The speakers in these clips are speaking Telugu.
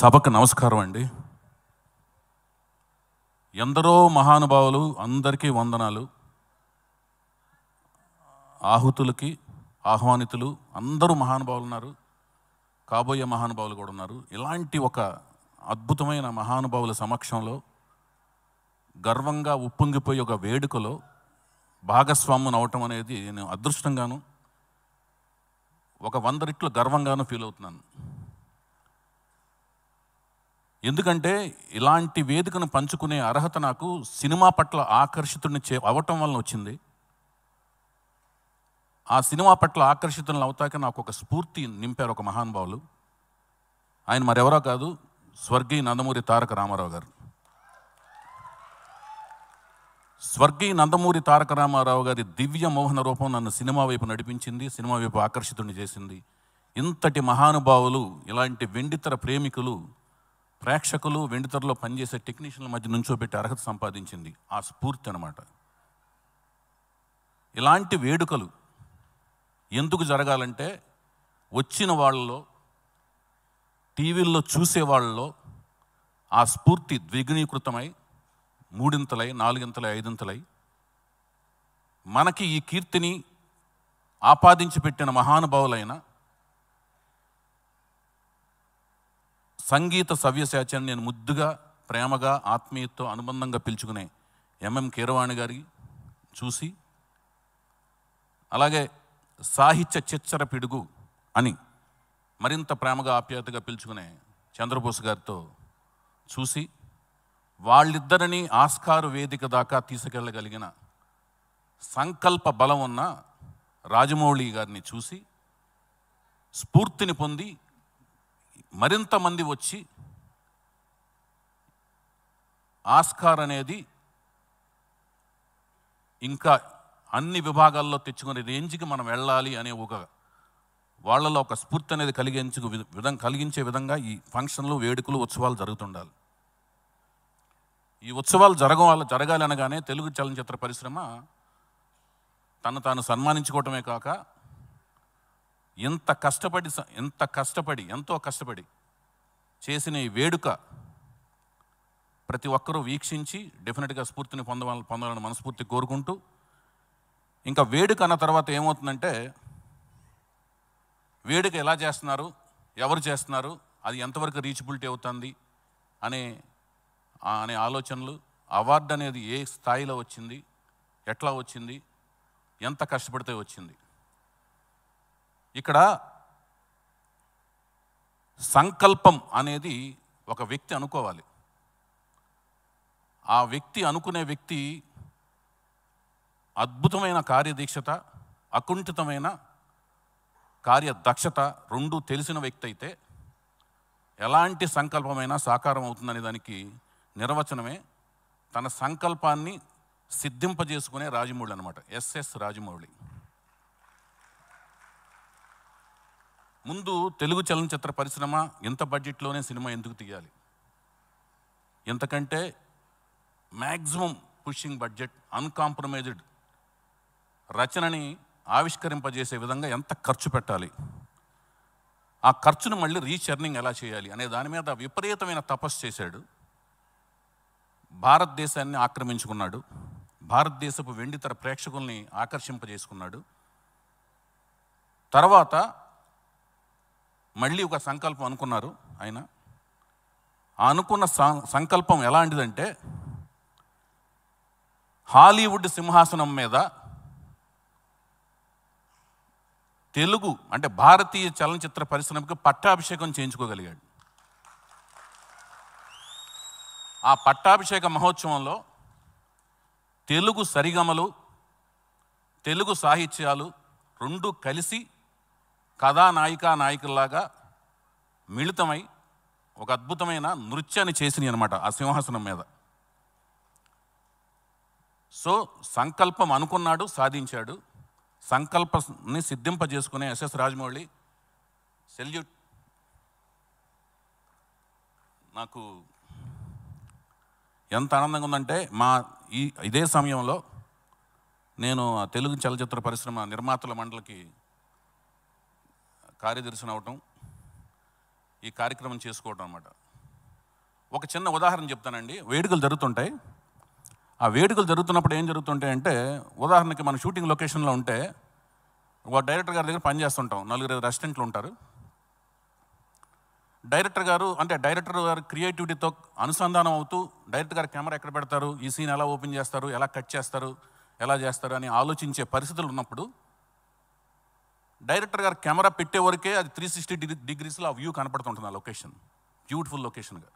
సభకు నమస్కారం అండి ఎందరో మహానుభావులు అందరికీ వందనాలు ఆహుతులకి ఆహ్వానితులు అందరూ మహానుభావులు ఉన్నారు కాబోయే మహానుభావులు కూడా ఉన్నారు ఇలాంటి ఒక అద్భుతమైన మహానుభావుల సమక్షంలో గర్వంగా ఉప్పొంగిపోయి ఒక వేడుకలో భాగస్వామ్యం అవటం అనేది నేను అదృష్టంగాను ఒక వంద రెట్లు గర్వంగాను ఫీల్ అవుతున్నాను ఎందుకంటే ఇలాంటి వేదికను పంచుకునే అర్హత నాకు సినిమా పట్ల ఆకర్షితుడిని చే అవటం వలన వచ్చింది ఆ సినిమా పట్ల ఆకర్షితులను అవుతాక నాకు ఒక స్ఫూర్తి నింపారు ఒక మహానుభావులు ఆయన మరెవరో కాదు స్వర్గీ నందమూరి తారక రామారావు గారు స్వర్గీ నందమూరి తారక రామారావు గారి దివ్య మోహన రూపం నన్ను సినిమా వైపు నడిపించింది సినిమా వైపు ఆకర్షితుడిని చేసింది ఇంతటి మహానుభావులు ఇలాంటి వెండితర ప్రేమికులు ప్రేక్షకులు వెండితెరలో పనిచేసే టెక్నీషియన్ల మధ్య నుంచో పెట్టి అర్హత సంపాదించింది ఆ స్ఫూర్తి అనమాట ఇలాంటి వేడుకలు ఎందుకు జరగాలంటే వచ్చిన వాళ్ళలో టీవీల్లో చూసే వాళ్ళలో ఆ స్ఫూర్తి ద్విగుణీకృతమై మూడింతలై నాలుగింతలై ఐదింతలై మనకి ఈ కీర్తిని ఆపాదించి పెట్టిన మహానుభావులైన సంగీత సవ్యశాచాన్ని నేను ముద్దుగా ప్రేమగా ఆత్మీయతతో అనుబంధంగా పిలుచుకునే ఎంఎం కీరవాణి గారి చూసి అలాగే సాహిత్య చిచ్చర పిడుగు అని మరింత ప్రేమగా ఆప్యాయతగా పిలుచుకునే చంద్రబోస్ గారితో చూసి వాళ్ళిద్దరిని ఆస్కారు వేదిక దాకా తీసుకెళ్ళగలిగిన సంకల్ప బలం ఉన్న రాజమౌళి గారిని చూసి స్ఫూర్తిని పొంది మరింత మంది వచ్చి ఆస్కార్ అనేది ఇంకా అన్ని విభాగాల్లో తెచ్చుకునే రేంజ్కి మనం వెళ్ళాలి అనే ఒక వాళ్ళలో ఒక స్ఫూర్తి అనేది కలిగించు విధం కలిగించే విధంగా ఈ ఫంక్షన్లు వేడుకలు ఉత్సవాలు జరుగుతుండాలి ఈ ఉత్సవాలు జరగవాలి జరగాలి అనగానే తెలుగు చలనచిత్ర పరిశ్రమ తను తాను సన్మానించుకోవటమే కాక ఇంత కష్టపడి ఎంత కష్టపడి ఎంతో కష్టపడి చేసిన ఈ వేడుక ప్రతి ఒక్కరూ వీక్షించి డెఫినెట్గా స్ఫూర్తిని పొందవాల పొందాలని మనస్ఫూర్తి కోరుకుంటూ ఇంకా వేడుక అన్న తర్వాత ఏమవుతుందంటే వేడుక ఎలా చేస్తున్నారు ఎవరు చేస్తున్నారు అది ఎంతవరకు రీచబిలిటీ అవుతుంది అనే అనే ఆలోచనలు అవార్డు అనేది ఏ స్థాయిలో వచ్చింది ఎట్లా వచ్చింది ఎంత కష్టపడితే వచ్చింది ఇక్కడ సంకల్పం అనేది ఒక వ్యక్తి అనుకోవాలి ఆ వ్యక్తి అనుకునే వ్యక్తి అద్భుతమైన కార్యదీక్షత అకుంఠితమైన కార్యదక్షత రెండు తెలిసిన వ్యక్తి అయితే ఎలాంటి సంకల్పమైనా సాకారం అవుతుందనే దానికి నిర్వచనమే తన సంకల్పాన్ని సిద్ధింపజేసుకునే రాజమౌళి అనమాట ఎస్ఎస్ రాజమౌళి ముందు తెలుగు చలనచిత్ర పరిశ్రమ ఇంత బడ్జెట్లోనే సినిమా ఎందుకు తీయాలి ఎంతకంటే మ్యాక్సిమం పుషింగ్ బడ్జెట్ అన్కాంప్రమైజ్డ్ రచనని ఆవిష్కరింపజేసే విధంగా ఎంత ఖర్చు పెట్టాలి ఆ ఖర్చును మళ్ళీ రీచర్నింగ్ ఎలా చేయాలి అనే దాని మీద విపరీతమైన తపస్సు చేశాడు భారతదేశాన్ని ఆక్రమించుకున్నాడు భారతదేశపు వెండితర ప్రేక్షకుల్ని ఆకర్షింపజేసుకున్నాడు తర్వాత మళ్ళీ ఒక సంకల్పం అనుకున్నారు ఆయన ఆ అనుకున్న సంకల్పం ఎలాంటిదంటే హాలీవుడ్ సింహాసనం మీద తెలుగు అంటే భారతీయ చలనచిత్ర పరిశ్రమకి పట్టాభిషేకం చేయించుకోగలిగాడు ఆ పట్టాభిషేక మహోత్సవంలో తెలుగు సరిగమలు తెలుగు సాహిత్యాలు రెండు కలిసి కథానాయిక నాయకుల్లాగా మిళితమై ఒక అద్భుతమైన నృత్యాన్ని చేసినాయి అనమాట ఆ సింహాసనం మీద సో సంకల్పం అనుకున్నాడు సాధించాడు సంకల్పాన్ని సిద్ధింపజేసుకునే ఎస్ఎస్ రాజమౌళి సెల్యూట్ నాకు ఎంత ఆనందంగా ఉందంటే మా ఈ ఇదే సమయంలో నేను తెలుగు చలచిత్ర పరిశ్రమ నిర్మాతల మండలికి కార్యదర్శిని అవటం ఈ కార్యక్రమం చేసుకోవటం అనమాట ఒక చిన్న ఉదాహరణ చెప్తానండి వేడుకలు జరుగుతుంటాయి ఆ వేడుకలు జరుగుతున్నప్పుడు ఏం జరుగుతుంటాయంటే ఉదాహరణకి మన షూటింగ్ లొకేషన్లో ఉంటే ఒక డైరెక్టర్ గారి దగ్గర పనిచేస్తుంటాం నలుగురు రెస్టారెంట్లు ఉంటారు డైరెక్టర్ గారు అంటే డైరెక్టర్ గారు క్రియేటివిటీతో అనుసంధానం అవుతూ డైరెక్టర్ గారు కెమెరా ఎక్కడ పెడతారు ఈ సీన్ ఎలా ఓపెన్ చేస్తారు ఎలా కట్ చేస్తారు ఎలా చేస్తారు అని ఆలోచించే పరిస్థితులు ఉన్నప్పుడు డైరెక్టర్ గారు కెమెరా పెట్టే వరకే అది త్రీ సిక్స్టీ డిగ్రీ డిగ్రీస్లో ఆ వ్యూ కనపడుతుంటుంది ఆ లొకేషన్ బ్యూటిఫుల్ లొకేషన్గా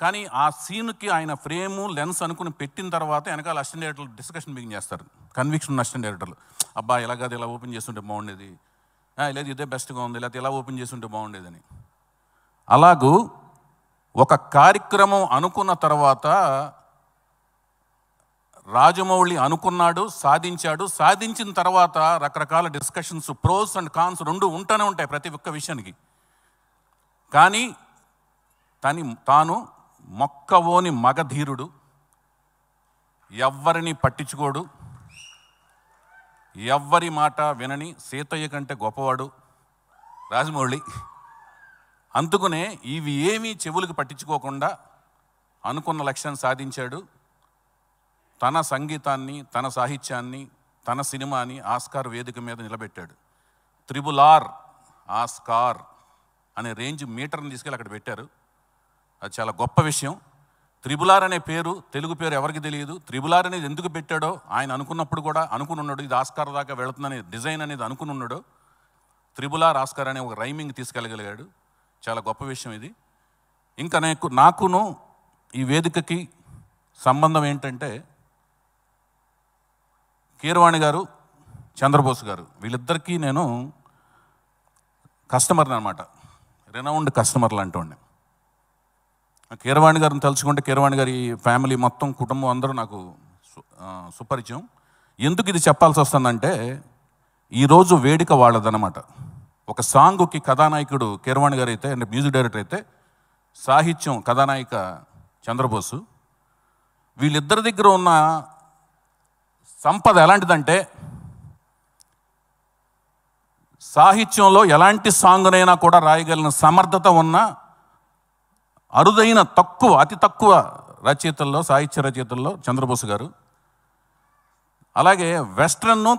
కానీ ఆ సీన్కి ఆయన ఫ్రేము లెన్స్ అనుకుని పెట్టిన తర్వాత వెనకాల అసిస్టెంట్ డైరెక్టర్లు డిస్కషన్ బిగిన్ చేస్తారు కన్విక్షన్ ఉన్న అసిస్టెంట్ డైరెక్టర్లు అబ్బా ఇలా కాదు ఇలా ఓపెన్ చేస్తుంటే బాగుండేది లేదు ఇదే బెస్ట్గా ఉంది లేకపోతే ఇలా ఓపెన్ చేస్తుంటే బాగుండేదని అలాగూ ఒక కార్యక్రమం అనుకున్న తర్వాత రాజమౌళి అనుకున్నాడు సాధించాడు సాధించిన తర్వాత రకరకాల డిస్కషన్స్ ప్రోస్ అండ్ కాన్స్ రెండు ఉంటూనే ఉంటాయి ప్రతి ఒక్క విషయానికి కానీ తని తాను మొక్కవోని మగధీరుడు ఎవ్వరిని పట్టించుకోడు ఎవ్వరి మాట వినని సీతయ్య కంటే గొప్పవాడు రాజమౌళి అందుకునే ఇవి ఏమీ చెవులకు పట్టించుకోకుండా అనుకున్న లక్ష్యాన్ని సాధించాడు తన సంగీతాన్ని తన సాహిత్యాన్ని తన సినిమాని ఆస్కార్ వేదిక మీద నిలబెట్టాడు త్రిబుల్ ఆర్ ఆస్కార్ అనే రేంజ్ మీటర్ని తీసుకెళ్ళి అక్కడ పెట్టారు అది చాలా గొప్ప విషయం త్రిబులార్ అనే పేరు తెలుగు పేరు ఎవరికి తెలియదు త్రిబులార్ అనేది ఎందుకు పెట్టాడో ఆయన అనుకున్నప్పుడు కూడా అనుకుని ఉన్నాడు ఇది ఆస్కార్ దాకా వెళుతుందనే డిజైన్ అనేది అనుకుని ఉన్నాడు త్రిబులార్ ఆస్కార్ అనే ఒక రైమింగ్ తీసుకెళ్ళగలిగాడు చాలా గొప్ప విషయం ఇది ఇంకా నాకు నాకును ఈ వేదికకి సంబంధం ఏంటంటే కీరవాణి గారు చంద్రబోస్ గారు వీళ్ళిద్దరికీ నేను కస్టమర్ని అనమాట రెనౌండ్ కస్టమర్లు అంటుండే కీరవాణి గారిని తలుచుకుంటే కీరవాణి గారి ఫ్యామిలీ మొత్తం కుటుంబం అందరూ నాకు సుపరిచయం ఎందుకు ఇది చెప్పాల్సి వస్తుందంటే ఈరోజు వేడిక వాళ్ళదనమాట ఒక సాంగ్కి కథానాయకుడు కీరవాణి గారు అయితే అంటే మ్యూజిక్ డైరెక్టర్ అయితే సాహిత్యం కథానాయిక చంద్రబోసు వీళ్ళిద్దరి దగ్గర ఉన్న సంపద ఎలాంటిదంటే సాహిత్యంలో ఎలాంటి సాంగ్నైనా కూడా రాయగలిగిన సమర్థత ఉన్న అరుదైన తక్కువ అతి తక్కువ రచయితల్లో సాహిత్య రచయితల్లో చంద్రబోస్ గారు అలాగే వెస్ట్రన్ను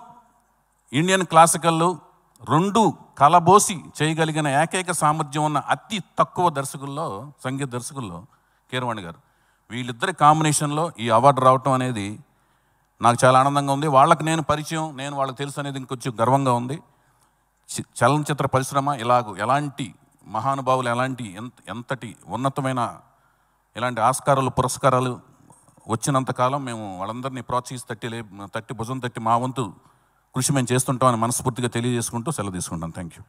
ఇండియన్ క్లాసికల్ రెండు కలబోసి చేయగలిగిన ఏకైక సామర్థ్యం ఉన్న అతి తక్కువ దర్శకుల్లో సంగీత దర్శకుల్లో కీరవాణి గారు వీళ్ళిద్దరి కాంబినేషన్లో ఈ అవార్డు రావటం అనేది నాకు చాలా ఆనందంగా ఉంది వాళ్ళకి నేను పరిచయం నేను వాళ్ళకి తెలుసు అనేది ఇంకొంచెం గర్వంగా ఉంది చలనచిత్ర పరిశ్రమ ఇలాగూ ఎలాంటి మహానుభావులు ఎలాంటి ఎంత ఎంతటి ఉన్నతమైన ఇలాంటి ఆస్కారాలు పురస్కారాలు వచ్చినంతకాలం మేము వాళ్ళందరినీ తట్టి లే తట్టి భుజం తట్టి మా వంతు కృషి మేము చేస్తుంటామని మనస్ఫూర్తిగా తెలియజేసుకుంటూ సెలవు తీసుకుంటాం థ్యాంక్ యూ